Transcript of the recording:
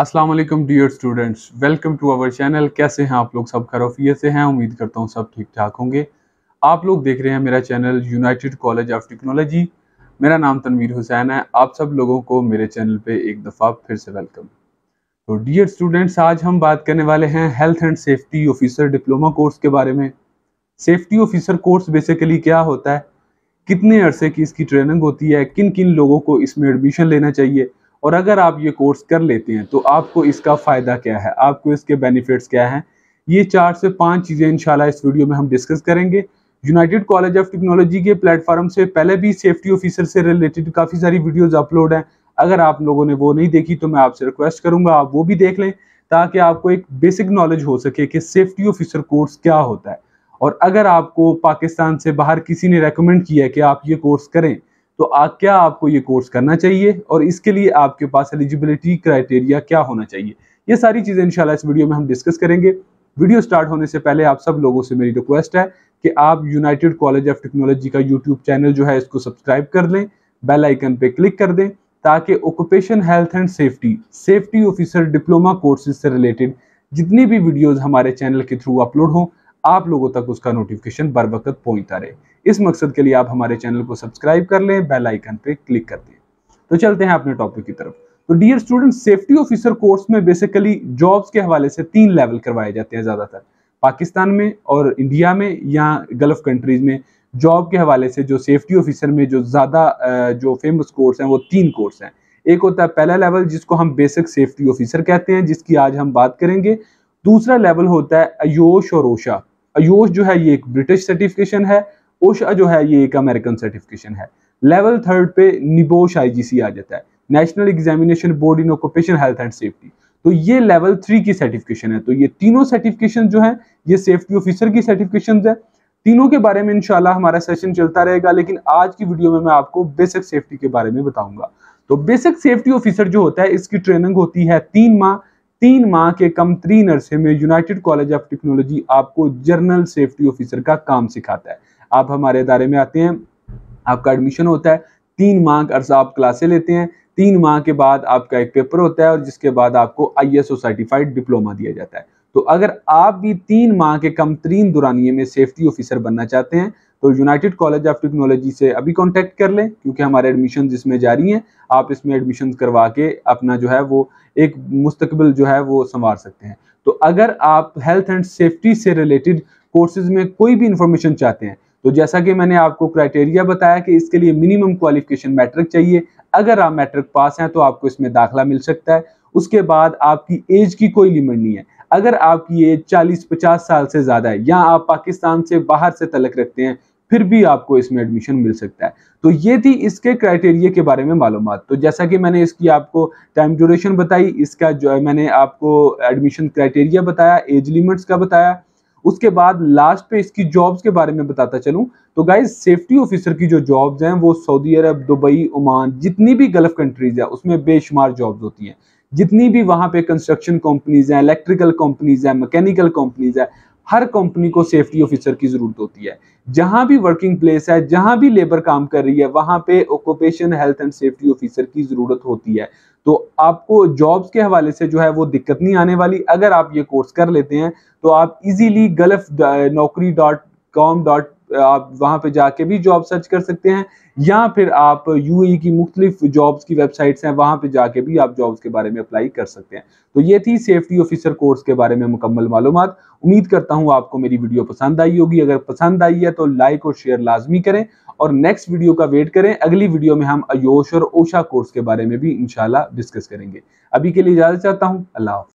अस्सलाम वालेकुम dear students welcome to our channel कैसे हैं आप लोग सब खरफियत से हैं उम्मीद करता हूँ सब ठीक ठाक होंगे आप लोग देख रहे हैं मेरा channel united college of technology मेरा नाम तनवीर हुसैन है आप सब लोगों को मेरे चैनल पे एक दफ़ा फिर से वेलकम तो डियर स्टूडेंट्स आज हम बात करने वाले हैं health and safety officer diploma course के बारे में सेफ्टी ऑफिसर कोर्स बेसिकली क्या होता है कितने अरसे की इसकी ट्रेनिंग होती है किन किन लोगों को इसमें एडमिशन लेना चाहिए और अगर आप ये कोर्स कर लेते हैं तो आपको इसका फ़ायदा क्या है आपको इसके बेनिफिट्स क्या हैं ये चार से पांच चीज़ें इंशाल्लाह इस वीडियो में हम डिस्कस करेंगे यूनाइटेड कॉलेज ऑफ टेक्नोलॉजी के प्लेटफॉर्म से पहले भी सेफ्टी ऑफिसर से रिलेटेड काफ़ी सारी वीडियोज़ अपलोड हैं अगर आप लोगों ने वो नहीं देखी तो मैं आपसे रिक्वेस्ट करूँगा आप वो भी देख लें ताकि आपको एक बेसिक नॉलेज हो सके कि सेफ्टी ऑफिसर कोर्स क्या होता है और अगर आपको पाकिस्तान से बाहर किसी ने रेकमेंड किया है कि आप ये कोर्स करें तो आ, क्या आपको ये कोर्स करना चाहिए और इसके लिए आपके पास एलिजिबिलिटी क्राइटेरिया क्या होना चाहिए ये सारी चीज़ें इंशाल्लाह इस वीडियो में हम डिस्कस करेंगे वीडियो स्टार्ट होने से पहले आप सब लोगों से मेरी रिक्वेस्ट है कि आप यूनाइटेड कॉलेज ऑफ टेक्नोलॉजी का यूट्यूब चैनल जो है इसको सब्सक्राइब कर लें बेल आइकन पे क्लिक कर दें ताकि occupation health and safety safety officer diploma courses से रिलेटेड जितनी भी वीडियोज हमारे चैनल के थ्रू अपलोड हों आप लोगों तक उसका नोटिफिकेशन बर वक्त पहुंचता रहे इस मकसद के लिए आप हमारे चैनल को सब्सक्राइब कर लें बेल आइकन पे क्लिक कर दें तो चलते हैं अपने टॉपिक की तरफ तो dear student safety officer course में बेसिकली जॉब्स के हवाले से तीन लेवल करवाए जाते हैं ज़्यादातर पाकिस्तान में और इंडिया में या गल्फ कंट्रीज में जॉब के हवाले से जो सेफ्टी ऑफिसर में जो ज़्यादा जो फेमस कोर्स हैं वो तीन कोर्स हैं एक होता है पहला लेवल जिसको हम बेसिक सेफ्टी ऑफिसर कहते हैं जिसकी आज हम बात करेंगे दूसरा लेवल होता है अयोश और ओशा आयोश जो है ये एक ब्रिटिश सर्टिफिकेशन है ओशा जो है ये एक अमेरिकन सर्टिफिकेशन है लेवल थर्ड पे निबोश आईजीसी आ जाता है national examination board in occupation health and safety तो ये लेवल थ्री की सर्टिफिकेशन है तो ये तीनों सर्टिफिकेशन जो है ये सेफ्टी ऑफिसर की सर्टिफिकेशन है तीनों के बारे में इंशाल्लाह हमारा सेशन चलता रहेगा लेकिन आज की वीडियो में मैं आपको बेसिक सेफ्टी के बारे में बताऊंगा तो बेसिक सेफ्टी ऑफिसर जो होता है इसकी ट्रेनिंग होती है तीन माह तीन माह के कम तीन अरसे में यूनाइटेड कॉलेज ऑफ टेक्नोलॉजी आपको जर्नल सेफ्टी ऑफिसर का काम सिखाता है आप हमारे इदारे में आते हैं आपका एडमिशन होता है तीन माह का अरसा आप क्लासे लेते हैं तीन माह के बाद आपका एक पेपर होता है और जिसके बाद आपको ओ सर्टिफाइड डिप्लोमा दिया जाता है तो अगर आप भी तीन माह के कम तरीन दुरानिए में सेफ्टी ऑफिसर बनना चाहते हैं तो यूनाइटेड कॉलेज ऑफ टेक्नोलॉजी से अभी कॉन्टेक्ट कर लें क्योंकि हमारे एडमिशन इसमें जारी हैं आप इसमें एडमिशन करवा के अपना जो है वो एक मुस्तबिल जो है वो संवार सकते हैं तो अगर आप हेल्थ एंड सेफ्टी से रिलेटेड कोर्सेज में कोई भी इंफॉर्मेशन चाहते हैं तो जैसा कि मैंने आपको क्राइटेरिया बताया कि इसके लिए मिनिमम क्वालिफिकेशन मैट्रिक चाहिए अगर आप मैट्रिक पास हैं तो आपको इसमें दाखला मिल सकता है उसके बाद आपकी एज की कोई लिमिट नहीं है अगर आपकी एज 40-50 साल से ज़्यादा है या आप पाकिस्तान से बाहर से तलक रखते हैं फिर भी आपको इसमें एडमिशन मिल सकता है तो ये थी इसके क्राइटेरिया के बारे में मालूम तो जैसा कि मैंने इसकी आपको टाइम ड्यूरेशन बताई इसका जो है मैंने आपको एडमिशन क्राइटेरिया बताया एज लिमिट्स का बताया उसके बाद लास्ट पे इसकी जॉब्स के बारे में बताता चलूं तो गाइज सेफ्टी ऑफिसर की जो जॉब्स हैं वो सऊदी अरब दुबई ओमान जितनी भी गल्फ कंट्रीज है उसमें बेशुमार जॉब्स होती हैं जितनी भी वहाँ पे कंस्ट्रक्शन कंपनीज हैं इलेक्ट्रिकल कंपनीज हैं मैकेनिकल कंपनीज हैं हर कंपनी को सेफ्टी ऑफिसर की जरूरत होती है जहां भी वर्किंग प्लेस है जहां भी लेबर काम कर रही है वहां पे occupation health and safety officer की जरूरत होती है तो आपको जॉब्स के हवाले से जो है वो दिक्कत नहीं आने वाली अगर आप ये कोर्स कर लेते हैं तो आप easily gulf Naukri dot com dot आप वहां पे जाके भी जॉब सर्च कर सकते हैं या फिर आप यूएई e की मुख्तलिफ जॉब्स की वेबसाइट्स हैं वहां पे जाके भी आप जॉब्स के बारे में अप्लाई कर सकते हैं तो ये थी सेफ्टी ऑफिसर कोर्स के बारे में मुकम्मल मालूम उम्मीद करता हूं आपको मेरी वीडियो पसंद आई होगी अगर पसंद आई है तो लाइक और शेयर लाजमी करें और नेक्स्ट वीडियो का वेट करें अगली वीडियो में हम अयोश और ओशा कोर्स के बारे में भी इंशाल्लाह डिस्कस करेंगे अभी के लिए इजाज़त चाहता हूँ अल्लाह